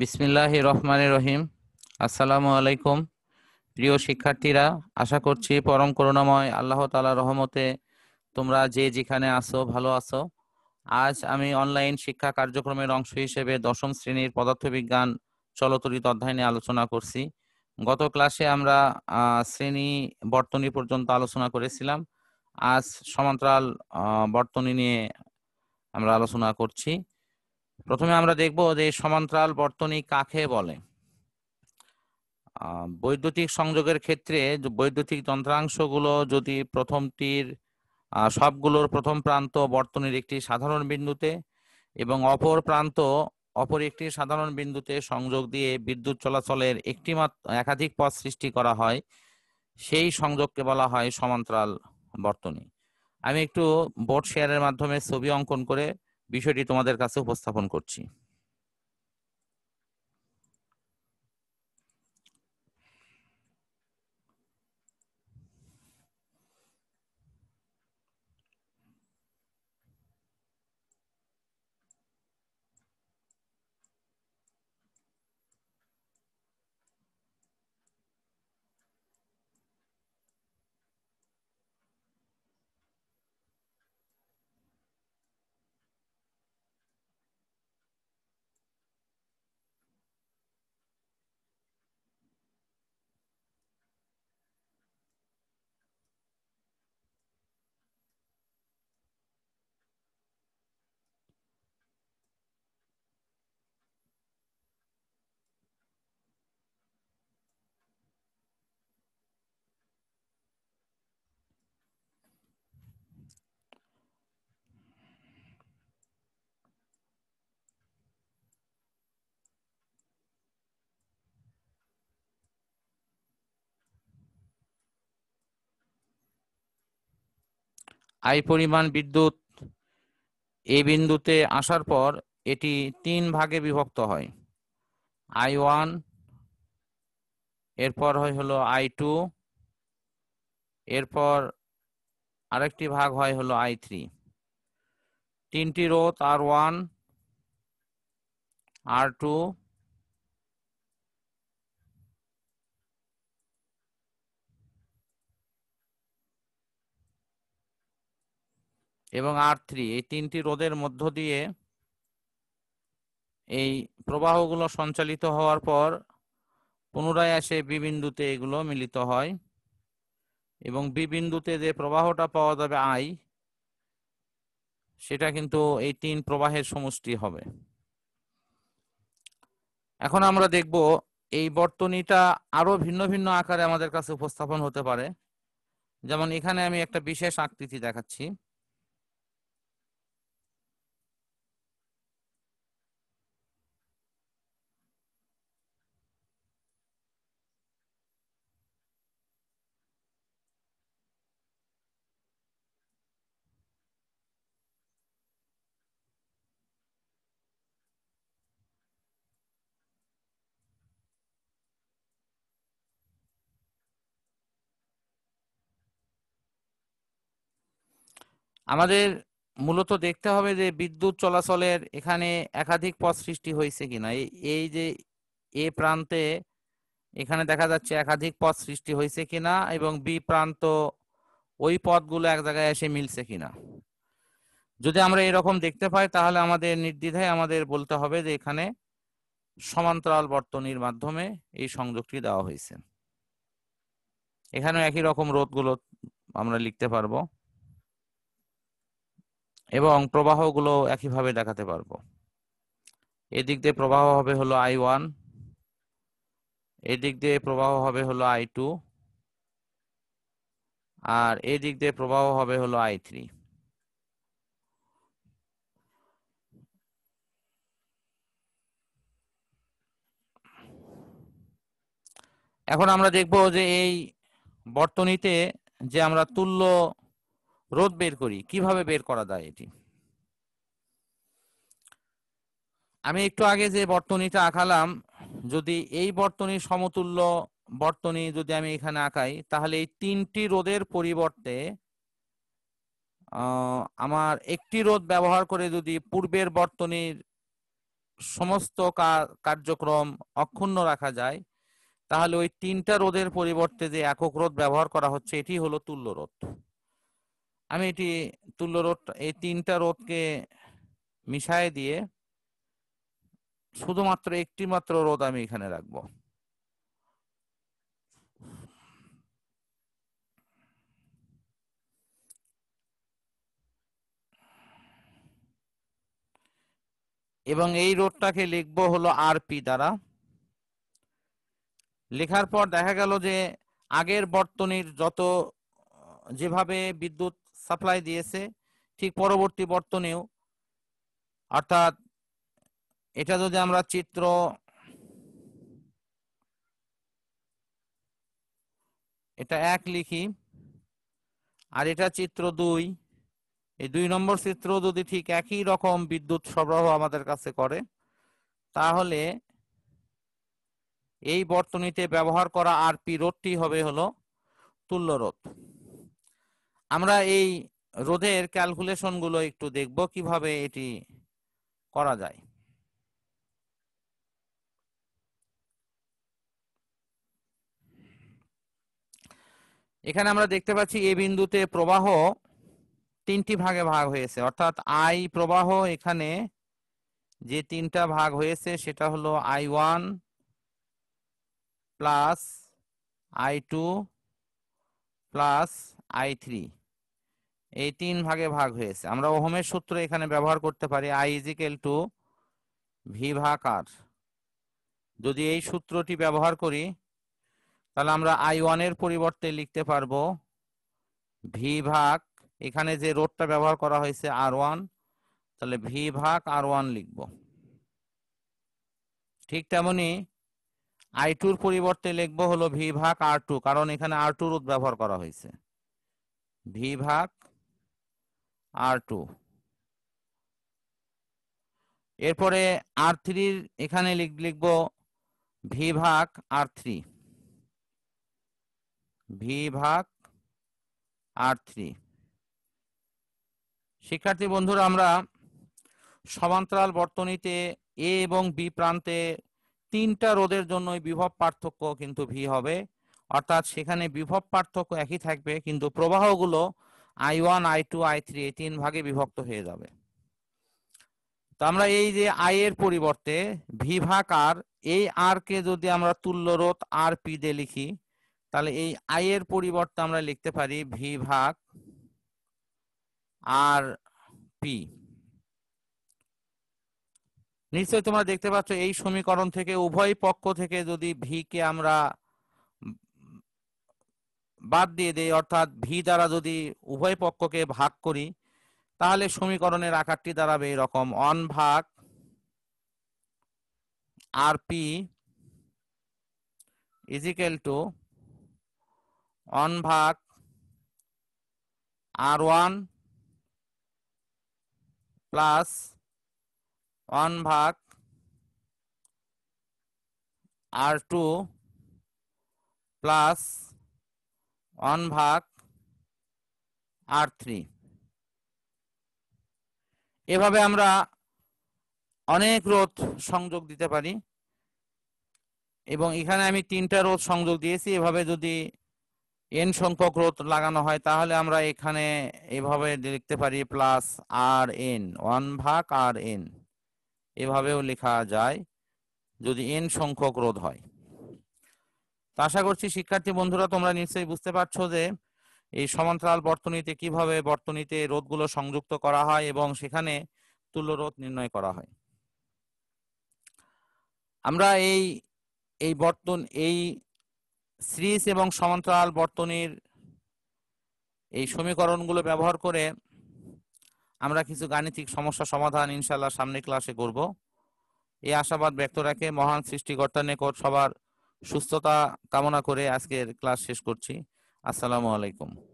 বিসমিল্লাহ রহমান রহিম আসসালামু আলাইকুম প্রিয় শিক্ষার্থীরা আশা করছি পরম করুণাময় আল্লাহ তালা রহমতে তোমরা যে যেখানে আসো ভালো আছো আজ আমি অনলাইন শিক্ষা কার্যক্রমের অংশ হিসেবে দশম শ্রেণীর পদার্থবিজ্ঞান চলতরিত অধ্যায় নিয়ে আলোচনা করছি গত ক্লাসে আমরা শ্রেণী বর্তনী পর্যন্ত আলোচনা করেছিলাম আজ সমান্তরাল বর্তনী নিয়ে আমরা আলোচনা করছি প্রথমে আমরা দেখব যে সমান্তরাল বর্তনী কাকে বলে বৈদ্যুতিক সংযোগের ক্ষেত্রে বৈদ্যুতিক যন্ত্রাংশগুলো যদি প্রথমটির সবগুলোর প্রথম প্রান্ত বর্তনীর একটি সাধারণ বিন্দুতে এবং অপর প্রান্ত অপর একটি সাধারণ বিন্দুতে সংযোগ দিয়ে বিদ্যুৎ চলাচলের একটি একাধিক পথ সৃষ্টি করা হয় সেই সংযোগকে বলা হয় সমান্তরাল বর্তনী আমি একটু বোর্ড শেয়ারের মাধ্যমে ছবি অঙ্কন করে বিষয়টি তোমাদের কাছে উপস্থাপন করছি আই পরিমাণ বিদ্যুৎ এ বিন্দুতে আসার পর এটি তিন ভাগে বিভক্ত হয় আই ওয়ান এরপর হয় হলো আই টু এরপর আরেকটি ভাগ হয় হলো আই থ্রি তিনটি রোধ আর ওয়ান আর টু এবং আর থ্রি এই তিনটি রোদের মধ্য দিয়ে এই প্রবাহগুলো সঞ্চালিত হওয়ার পর পুনরায় আসে বি বিন্দুতে এগুলো মিলিত হয় এবং বি বিন্দুতে যে প্রবাহটা পাওয়া যাবে আই সেটা কিন্তু এই তিন প্রবাহের সমষ্টি হবে এখন আমরা দেখব এই বর্তনীটা আরো ভিন্ন ভিন্ন আকারে আমাদের কাছে উপস্থাপন হতে পারে যেমন এখানে আমি একটা বিশেষ আকৃতি দেখাচ্ছি আমাদের মূলত দেখতে হবে যে বিদ্যুৎ চলাচলের এখানে একাধিক পথ সৃষ্টি হয়েছে কিনা এই যে এ প্রান্তে এখানে দেখা যাচ্ছে একাধিক পথ সৃষ্টি হয়েছে কিনা এবং বি প্রান্ত ওই পথগুলো এক জায়গায় এসে মিলছে কিনা যদি আমরা এরকম দেখতে পাই তাহলে আমাদের নির্দ্বিধায় আমাদের বলতে হবে যে এখানে সমান্তরাল বর্তনীর মাধ্যমে এই সংযোগটি দেওয়া হয়েছে এখানেও একই রকম রোধগুলো আমরা লিখতে পারবো এবং প্রবাহগুলো একইভাবে দেখাতে পারবো এদিক দিয়ে প্রবাহ হবে হলো আই ওয়ান এদিক দিয়ে প্রবাহ হবে হলো আই টু আর এদিক দিয়ে প্রবাহ হবে হলো আই থ্রি এখন আমরা দেখব যে এই বর্তনীতে যে আমরা তুল্য রোধ বের করি কিভাবে বের করা যায় এটি আমি একটু আগে যে বর্তনীটা আঁকালাম যদি এই বর্তনীর সমতুল্য বর্তনী যদি আমি এখানে আঁকাই তাহলে এই তিনটি রোদের পরিবর্তে আমার একটি রোদ ব্যবহার করে যদি পূর্বের বর্তনীর সমস্ত কার্যক্রম অক্ষুণ্ণ রাখা যায় তাহলে ওই তিনটা রোদের পরিবর্তে যে একক রোদ ব্যবহার করা হচ্ছে এটি হলো তুল্য রোধ আমি এটি তুল্য রোড এই তিনটা রোদকে মিশায় দিয়ে শুধুমাত্র একটি মাত্র রোদ আমি এখানে রাখবো এবং এই রোডটাকে লিখব হলো পি দ্বারা লেখার পর দেখা গেল যে আগের বর্তনীর যত যেভাবে বিদ্যুৎ সাপ্লাই দিয়েছে ঠিক পরবর্তী বর্তনেও অর্থাৎ এটা যদি আমরা চিত্র এটা এক লিখি আর এটা চিত্র দুই এই দুই নম্বর চিত্র যদি ঠিক একই রকম বিদ্যুৎ সরবরাহ আমাদের কাছে করে তাহলে এই বর্তনীতে ব্যবহার করা আরপি রোধটি হবে হলো তুল্য রোধ আমরা এই রোধের ক্যালকুলেশন গুলো একটু দেখব কিভাবে এটি করা যায় এখানে আমরা দেখতে পাচ্ছি এ বিন্দুতে প্রবাহ তিনটি ভাগে ভাগ হয়েছে অর্থাৎ আই প্রবাহ এখানে যে তিনটা ভাগ হয়েছে সেটা হলো I one plus I two plus I three এই তিন ভাগে ভাগ হয়েছে আমরা ওহমের সূত্র এখানে ব্যবহার করতে পারি আই ইজিক্যাল টু ভি আর যদি এই সূত্রটি ব্যবহার করি তাহলে আমরা আই ওয়ানের পরিবর্তে লিখতে পারবো ভি ভাগ এখানে যে রোডটা ব্যবহার করা হয়েছে আর ওয়ান তাহলে ভি ভাগ আর ওয়ান লিখব ঠিক তেমনি আই টুর পরিবর্তে লিখব হলো ভি ভাগ আর টু কারণ এখানে আর টু রোদ ব্যবহার করা হয়েছে ভি ভাগ আর টু এরপরে আর থ্রির এখানে লিখব ভি ভাগ আর থ্রি ভি ভাগ আর থ্রি শিক্ষার্থী বন্ধুরা আমরা সমান্তরাল বর্তনীতে এ এবং বি প্রান্তে তিনটা রোদের জন্য বিভব পার্থক্য কিন্তু ভি হবে অর্থাৎ সেখানে বিভব পার্থক্য একই থাকবে কিন্তু প্রবাহগুলো I one I two I three এই তিন ভাগে বিভক্ত হয়ে যাবে তো আমরা এই যে আই এর পরিবর্তে ভি ভাগ আর এই আর কে যদি আমরা তুল্যরোধ আর পি দিয়ে লিখি তাহলে এই আই এর পরিবর্তে আমরা লিখতে পারি ভি ভাগ আর পি নিশ্চয় তোমরা দেখতে পাচ্ছ এই সমীকরণ থেকে উভয় পক্ষ থেকে যদি ভি কে আমরা বাদ দিয়ে দেই অর্থাৎ ভি দ্বারা যদি উভয় পক্ষকে ভাগ করি তাহলে সমীকরণের আকারটি দাঁড়াবে এরকম অন ভাগ R P is equal to one ভাগ আর ওয়ান প্লাস অন ভাগ আর টু প্লাস 1 ভাগ আর থ্রি এভাবে আমরা অনেক রোধ সংযোগ দিতে পারি এবং এখানে আমি তিনটা রোধ সংযোগ দিয়েছি এভাবে যদি এন সংখ্যক রোধ লাগানো হয় তাহলে আমরা এখানে এভাবে লিখতে পারি প্লাস আর এন ওয়ান ভাগ আর এন এভাবেও লেখা যায় যদি এন সংখ্যক রোধ হয় তো আশা করছি শিক্ষার্থী বন্ধুরা তোমরা নিশ্চয়ই বুঝতে পারছো যে এই সমান্তরাল বর্তনীতে কিভাবে বর্তনীতে রোধগুলো সংযুক্ত করা হয় এবং সেখানে তুল্য রোধ নির্ণয় করা হয় আমরা এই এই বর্তন এই সিরিজ এবং সমান্তরাল বর্তনীর এই সমীকরণগুলো ব্যবহার করে আমরা কিছু গাণিতিক সমস্যা সমাধান ইনশাল্লাহ সামনে ক্লাসে করব এই আশাবাদ ব্যক্ত রাখে মহান সৃষ্টিকর্তা নেকর সবার সুস্থতা কামনা করে আজকের ক্লাস শেষ করছি আসসালামু আলাইকুম